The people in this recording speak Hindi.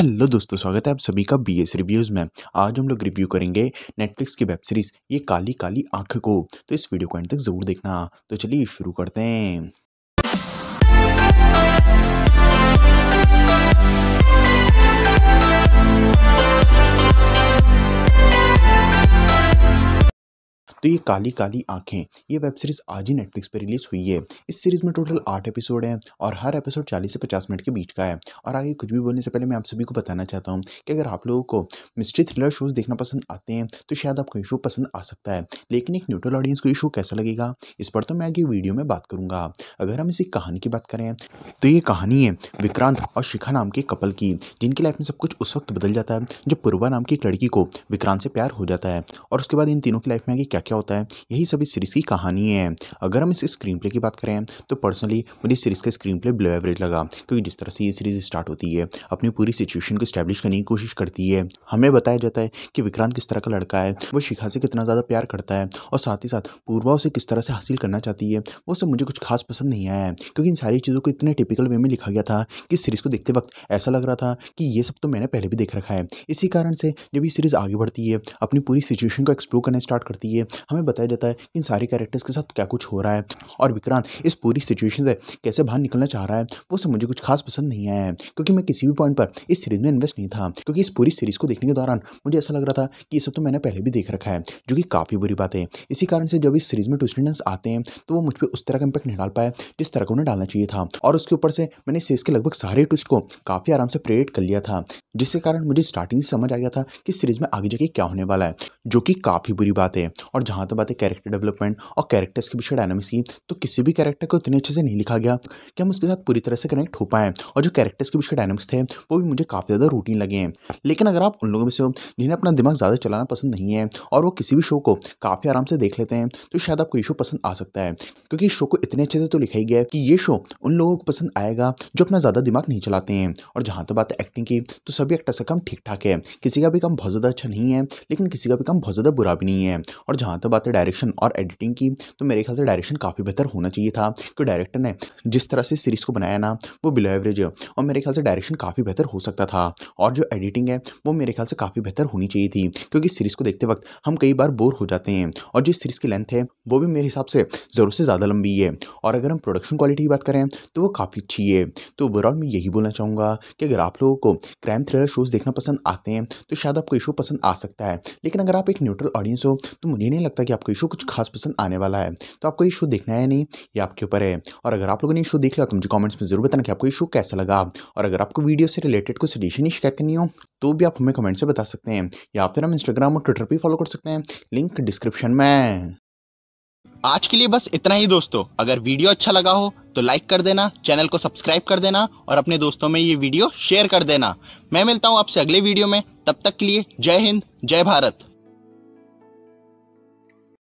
हेलो दोस्तों स्वागत है आप सभी का बी एस रिव्यूज़ में आज हम लोग रिव्यू करेंगे नेटफ्लिक्स की वेब सीरीज़ ये काली काली आंख को तो इस वीडियो को एंड तक ज़रूर देखना तो चलिए शुरू करते हैं तो ये काली काली आंखें ये वेब सीरीज़ आज ही नेटफ्लिक्स पर रिलीज़ हुई है इस सीरीज़ में टोटल आठ एपिसोड हैं और हर एपिसोड चालीस से पचास मिनट के बीच का है और आगे कुछ भी बोलने से पहले मैं आप सभी को बताना चाहता हूँ कि अगर आप लोगों को मिस्ट्री थ्रिलर शोज़ देखना पसंद आते हैं तो शायद आपको ये शो पसंद आ सकता है लेकिन एक न्यूट्रल ऑडियंस को ये शो कैसा लगेगा इस पर तो मैं आगे वीडियो में बात करूँगा अगर हम इसी कहानी की बात करें तो ये कहानी है विक्रांत और शिखा नाम के कपल की जिनकी लाइफ में सब कुछ उस वक्त बदल जाता है जब पूर्वा नाम की एक लड़की को विक्रांत से प्यार हो जाता है और उसके बाद इन तीनों की लाइफ में आगे क्या क्या होता है यही सब इस सीरीज़ की कहानी है अगर हम इस स्क्रीन प्ले की बात करें तो पर्सनली मुझे इस सीरीज़ का स्क्रीन प्ले ब्लो एवरेज लगा क्योंकि जिस तरह से ये सीरीज़ स्टार्ट होती है अपनी पूरी सिचुएशन को स्टैब्लिश करने की कोशिश करती है हमें बताया जाता है कि विक्रांत किस तरह का लड़का है वो शिखा से कितना ज़्यादा प्यार करता है और साथ ही साथ पूर्वा उसे किस तरह से हासिल करना चाहती है वो सब मुझे कुछ खास पसंद नहीं आया है क्योंकि इन सारी चीज़ों को इतने टिपिकल वे में लिखा गया था कि सीरीज़ को देखते वक्त ऐसा लग रहा था कि ये सब तो मैंने पहले भी देख रखा है इसी कारण से जब ये सीरीज़ आगे बढ़ती है अपनी पूरी सिचुएशन को एक्सप्लोर करना स्टार्ट करती है हमें बताया जाता है कि इन सारे कैरेक्टर्स के साथ क्या कुछ हो रहा है और विक्रांत इस पूरी सिचुएशन से कैसे बाहर निकलना चाह रहा है वो सब मुझे कुछ खास पसंद नहीं आया है क्योंकि मैं किसी भी पॉइंट पर इस सीरीज में इन्वेस्ट नहीं था क्योंकि इस पूरी सीरीज को देखने के दौरान मुझे ऐसा लग रहा था कि ये सब तो मैंने पहले भी देख रखा है जो कि काफ़ी बुरी बात है इसी कारण से जब इस सीरीज में ट्विस्टेंस आते हैं तो वो मुझ पर उस तरह का इम्पैक्ट नहीं डाल पाया जिस तरह का उन्हें डालना चाहिए था और उसके ऊपर से मैंने सीरीज के लगभग सारे ट्विस्ट को काफ़ी आराम से प्रेरित कर लिया था जिसके कारण मुझे स्टार्टिंग से समझ आ गया था कि सीरीज में आगे जाके क्या होने वाला है जो कि काफ़ी बुरी बात है और जहाँ तो बात है कैरेक्टर डेवलपमेंट और कैरेक्टर्स के पीछे डायनामिक्स की तो किसी भी कैरेक्टर को इतने अच्छे से नहीं लिखा गया कि हम उसके साथ पूरी तरह से कनेक्ट हो पाएँ और जो कैरेक्टर्स के पीछे डायनामिक्स थे वो भी मुझे काफ़ी ज़्यादा रूटीन लगे हैं लेकिन अगर आप उन लोगों में से हो जिन्हें अपना दिमाग ज़्यादा चलाना पसंद नहीं है और वो किसी भी शो को काफ़ी आराम से देख लेते हैं तो शायद आपको ये शो पसंद आ सकता है क्योंकि इस शो को इतने अच्छे से तो लिखा ही गया है कि ये शो उन लोगों को पसंद आएगा जो अपना ज़्यादा दिमाग नहीं चलाते हैं और जहाँ तक बात है एक्टिंग की तो सभी एक्टर्स का काम ठीक ठाक है किसी का भी काम बहुत ज़्यादा अच्छा नहीं है लेकिन किसी का भी काम बहुत ज़्यादा बुरा भी नहीं है और जहाँ जहाँ तो तक बात है डायरेक्शन और एडिटिंग की तो मेरे ख्याल से डायरेक्शन काफ़ी बेहतर होना चाहिए था कि डायरेक्टर ने जिस तरह से सीरीज़ को बनाया ना वो बिलो एवरेज है और मेरे ख्याल से डायरेक्शन काफ़ी बेहतर हो सकता था और जो एडिटिंग है वो मेरे ख्याल से काफ़ी बेहतर होनी चाहिए थी क्योंकि सीरीज़ को देखते वक्त हम कई बार बोर हो जाते हैं और जिस सीरीज़ की लेंथ है वो भी मेरे हिसाब से ज़रूर से ज़्यादा लंबी है और अगर हम प्रोडक्शन क्वालिटी की बात करें तो वो काफ़ी अच्छी है तो ओवरऑल मैं यही बोलना चाहूँगा कि अगर आप लोगों को क्राइम थ्रिलर शोज़ देखना पसंद आते हैं तो शायद आपको ये शो पसंद आ सकता है लेकिन अगर आप एक न्यूट्रल ऑडियंस हो तो मुझे नहीं लगता है कि आपको ये शो कुछ खास पसंद आने वाला है तो आपको ये शो देखना है या नहीं ये आपके ऊपर है और अगर आप लोगों ने ये शो देख लिया तो मुझे कॉमेंट्स में जरूर बताना कि आपको ये शो कैसा लगा और अगर आपको वीडियो से रिलेटेड कोई सजेशन ही शिकायत करनी हो तो भी आप हमें कमेंट से बता सकते हैं या फिर हम इंस्टाग्राम और ट्विटर पर फॉलो कर सकते हैं लिंक डिस्क्रिप्शन में आज के लिए बस इतना ही दोस्तों अगर वीडियो अच्छा लगा हो तो लाइक कर देना चैनल को सब्सक्राइब कर देना और अपने दोस्तों में ये वीडियो शेयर कर देना मैं मिलता हूँ आपसे अगले वीडियो में तब तक के लिए जय हिंद जय भारत